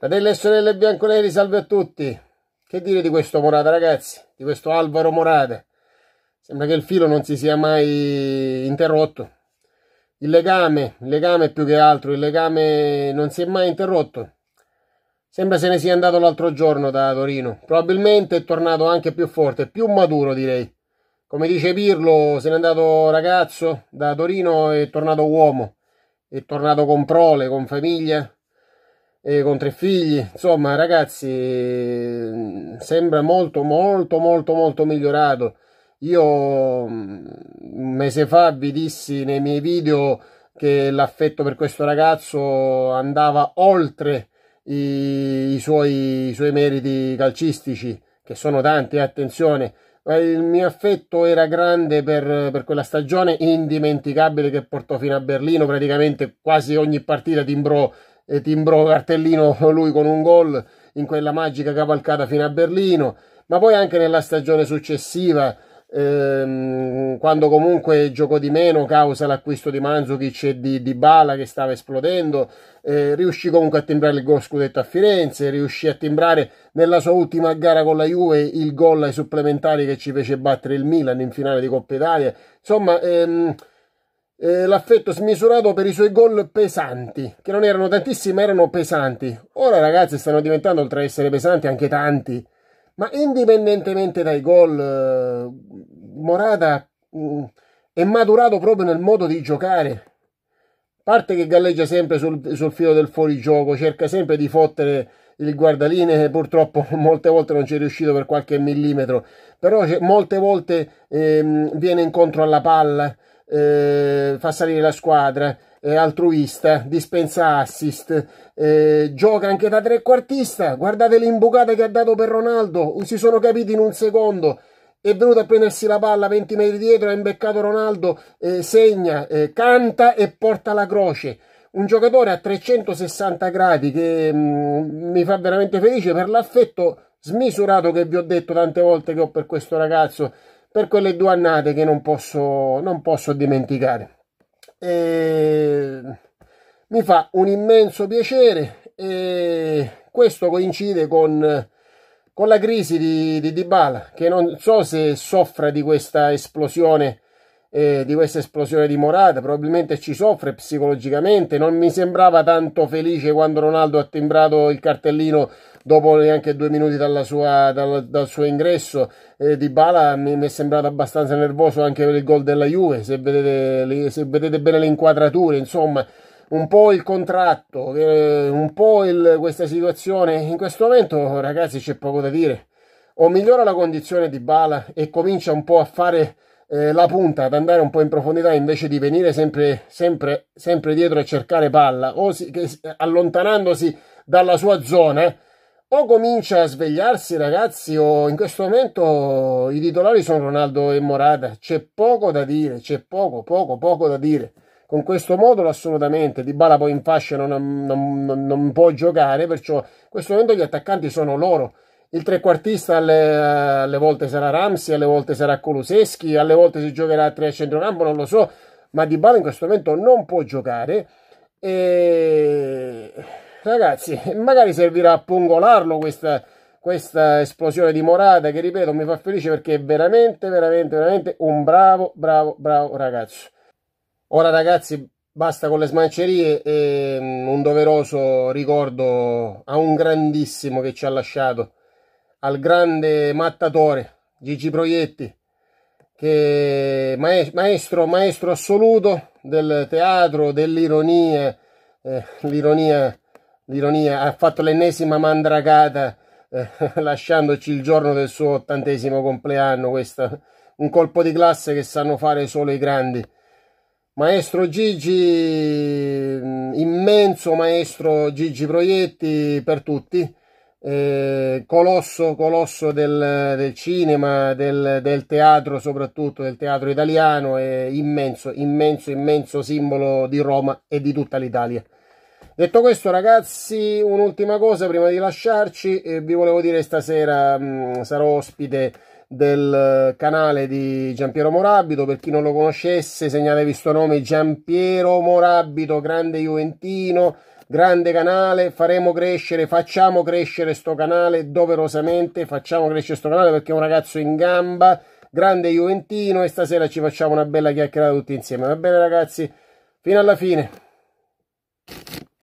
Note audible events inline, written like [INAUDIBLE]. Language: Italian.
Fratelli e sorelle bianconeri, salve a tutti. Che dire di questo Morata, ragazzi? Di questo Alvaro Morata. Sembra che il filo non si sia mai interrotto. Il legame, il legame più che altro, il legame non si è mai interrotto. Sembra se ne sia andato l'altro giorno da Torino. Probabilmente è tornato anche più forte, più maturo, direi. Come dice Pirlo, se n'è andato ragazzo da Torino è tornato uomo. È tornato con prole, con famiglia, eh, con tre figli insomma ragazzi mm, sembra molto molto molto molto migliorato io mm, un mese fa vi dissi nei miei video che l'affetto per questo ragazzo andava oltre i, i, suoi, i suoi meriti calcistici che sono tanti eh, attenzione il mio affetto era grande per, per, quella stagione indimenticabile che portò fino a Berlino praticamente quasi ogni partita timbrò e timbrò cartellino lui con un gol in quella magica cavalcata fino a Berlino, ma poi anche nella stagione successiva, ehm, quando comunque giocò di meno causa l'acquisto di Manzukic e di, di Bala che stava esplodendo, eh, riuscì comunque a timbrare il gol scudetto a Firenze, riuscì a timbrare nella sua ultima gara con la Juve il gol ai supplementari che ci fece battere il Milan in finale di Coppa Italia, insomma... Ehm, eh, l'affetto smisurato per i suoi gol pesanti, che non erano tantissimi, ma erano pesanti. Ora ragazzi stanno diventando, oltre a essere pesanti, anche tanti. Ma indipendentemente dai gol, eh, Morata mh, mm, è maturato proprio nel modo di giocare. Parte che galleggia sempre sul, sul filo del fuorigioco, cerca sempre di fottere il guardaline purtroppo [LAUGHS] molte volte non ci è riuscito per qualche millimetro, però cioè, molte volte ehm, viene incontro alla palla, eh, fa salire la squadra, è eh, altruista, dispensa assist, eh, gioca anche da trequartista, guardate l'imbucata che ha dato per Ronaldo, si sono capiti in un secondo, è venuto a prendersi la palla 20 metri dietro, ha imbeccato Ronaldo, eh, segna, eh, canta e porta la croce. Un giocatore a 360 gradi che mh, mm, mi fa veramente felice per l'affetto smisurato che vi ho detto tante volte che ho per questo ragazzo per quelle due annate che non posso, non posso dimenticare. E mi fa un immenso piacere e questo coincide con, con la crisi di, di Dybala che non so se soffra di questa esplosione eh, di questa esplosione di Morata, probabilmente ci soffre psicologicamente, non mi sembrava tanto felice quando Ronaldo ha timbrato il cartellino dopo neanche due minuti sua, dal, dal, suo ingresso, eh, di Bala mi, mi, è sembrato abbastanza nervoso anche per il gol della Juve, se vedete, se vedete bene le inquadrature, insomma un po' il contratto, eh, un po' il, questa situazione, in questo momento ragazzi c'è poco da dire, o migliora la condizione di Bala e comincia un po' a fare eh, la punta ad andare un po' in profondità invece di venire sempre, sempre, sempre dietro e cercare palla o si, che, allontanandosi dalla sua zona o comincia a svegliarsi ragazzi o in questo momento i titolari sono Ronaldo e Morata c'è poco da dire c'è poco poco poco da dire con questo modulo assolutamente Di Bala poi in fascia non, non, non, non può giocare perciò in questo momento gli attaccanti sono loro il trequartista alle, alle, volte sarà Ramsey, alle volte sarà Coluseschi, alle volte si giocherà a tre a centrocampo, non lo so, ma Di Bala in questo momento non può giocare e ragazzi, magari servirà a pungolarlo questa, questa esplosione di Morata che ripeto mi fa felice perché è veramente, veramente, veramente un bravo, bravo, bravo ragazzo. Ora ragazzi, basta con le smancerie e mm, un doveroso ricordo a un grandissimo che ci ha lasciato al grande mattatore Gigi Proietti, che maestro, maestro assoluto del teatro, dell'ironia, eh, l'ironia, l'ironia ha fatto l'ennesima mandragata eh, [LAUGHS] lasciandoci il giorno del suo ottantesimo compleanno, questa, un colpo di classe che sanno fare solo i grandi. Maestro Gigi, mm, immenso maestro Gigi Proietti per tutti eh, colosso, colosso del, del cinema, del, del, teatro, soprattutto del teatro italiano, e immenso, immenso, immenso simbolo di Roma e di tutta l'Italia. Detto questo, ragazzi, un'ultima cosa prima di lasciarci, eh, vi volevo dire stasera mh, mm, sarò ospite del canale di Giampiero Morabito. Per chi non lo conoscesse, segnalevi sto nome Giampiero Morabito, grande Juventino, grande canale, faremo crescere, facciamo crescere sto canale doverosamente, facciamo crescere sto canale perché è un ragazzo in gamba, grande Juventino e stasera ci facciamo una bella chiacchierata tutti insieme, va bene ragazzi? Fino alla fine.